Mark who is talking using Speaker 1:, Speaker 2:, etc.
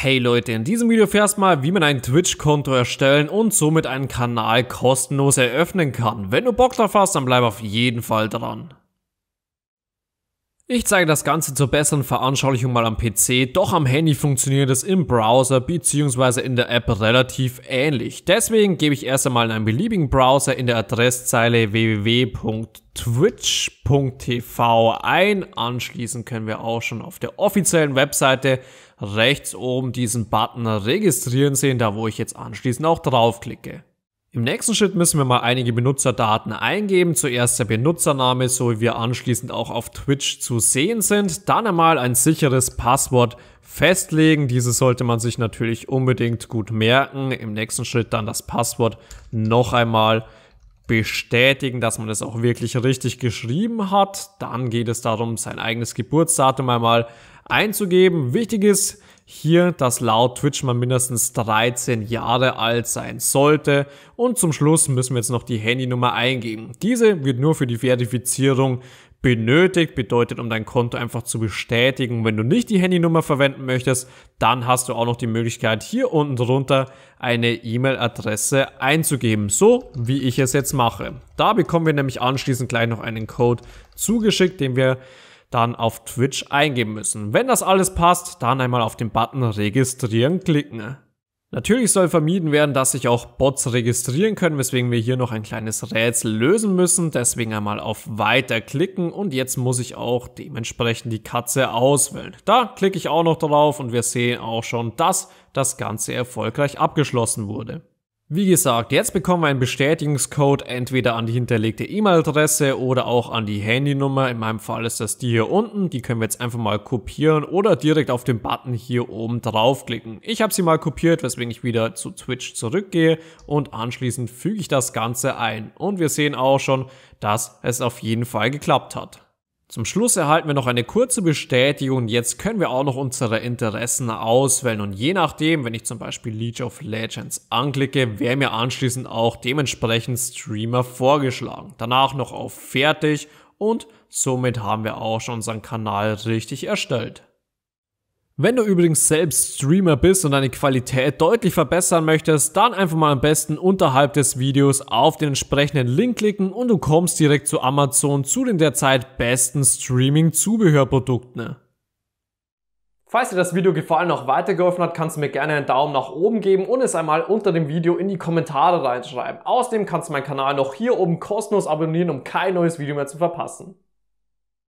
Speaker 1: Hey Leute, in diesem Video erfährst mal, wie man ein Twitch-Konto erstellen und somit einen Kanal kostenlos eröffnen kann. Wenn du Bock drauf hast, dann bleib auf jeden Fall dran. Ich zeige das Ganze zur besseren Veranschaulichung mal am PC, doch am Handy funktioniert es im Browser bzw. in der App relativ ähnlich. Deswegen gebe ich erst einmal in einem beliebigen Browser in der Adresszeile www.twitch.tv ein. Anschließend können wir auch schon auf der offiziellen Webseite rechts oben diesen Button registrieren sehen, da wo ich jetzt anschließend auch draufklicke. Im nächsten Schritt müssen wir mal einige Benutzerdaten eingeben. Zuerst der Benutzername, so wie wir anschließend auch auf Twitch zu sehen sind. Dann einmal ein sicheres Passwort festlegen. Diese sollte man sich natürlich unbedingt gut merken. Im nächsten Schritt dann das Passwort noch einmal bestätigen, dass man es das auch wirklich richtig geschrieben hat. Dann geht es darum, sein eigenes Geburtsdatum einmal einzugeben. Wichtig ist, hier, dass laut Twitch man mindestens 13 Jahre alt sein sollte. Und zum Schluss müssen wir jetzt noch die Handynummer eingeben. Diese wird nur für die Verifizierung benötigt, bedeutet, um dein Konto einfach zu bestätigen. wenn du nicht die Handynummer verwenden möchtest, dann hast du auch noch die Möglichkeit, hier unten drunter eine E-Mail-Adresse einzugeben, so wie ich es jetzt mache. Da bekommen wir nämlich anschließend gleich noch einen Code zugeschickt, den wir dann auf Twitch eingeben müssen. Wenn das alles passt, dann einmal auf den Button Registrieren klicken. Natürlich soll vermieden werden, dass sich auch Bots registrieren können, weswegen wir hier noch ein kleines Rätsel lösen müssen. Deswegen einmal auf Weiter klicken und jetzt muss ich auch dementsprechend die Katze auswählen. Da klicke ich auch noch drauf und wir sehen auch schon, dass das Ganze erfolgreich abgeschlossen wurde. Wie gesagt, jetzt bekommen wir einen Bestätigungscode entweder an die hinterlegte E-Mail-Adresse oder auch an die Handynummer. In meinem Fall ist das die hier unten. Die können wir jetzt einfach mal kopieren oder direkt auf den Button hier oben draufklicken. Ich habe sie mal kopiert, weswegen ich wieder zu Twitch zurückgehe und anschließend füge ich das Ganze ein. Und wir sehen auch schon, dass es auf jeden Fall geklappt hat. Zum Schluss erhalten wir noch eine kurze Bestätigung. Jetzt können wir auch noch unsere Interessen auswählen. Und je nachdem, wenn ich zum Beispiel League of Legends anklicke, werden mir anschließend auch dementsprechend Streamer vorgeschlagen. Danach noch auf Fertig und somit haben wir auch schon unseren Kanal richtig erstellt. Wenn du übrigens selbst Streamer bist und deine Qualität deutlich verbessern möchtest, dann einfach mal am besten unterhalb des Videos auf den entsprechenden Link klicken und du kommst direkt zu Amazon zu den derzeit besten Streaming-Zubehörprodukten. Falls dir das Video gefallen und auch weitergeholfen hat, kannst du mir gerne einen Daumen nach oben geben und es einmal unter dem Video in die Kommentare reinschreiben. Außerdem kannst du meinen Kanal noch hier oben kostenlos abonnieren, um kein neues Video mehr zu verpassen.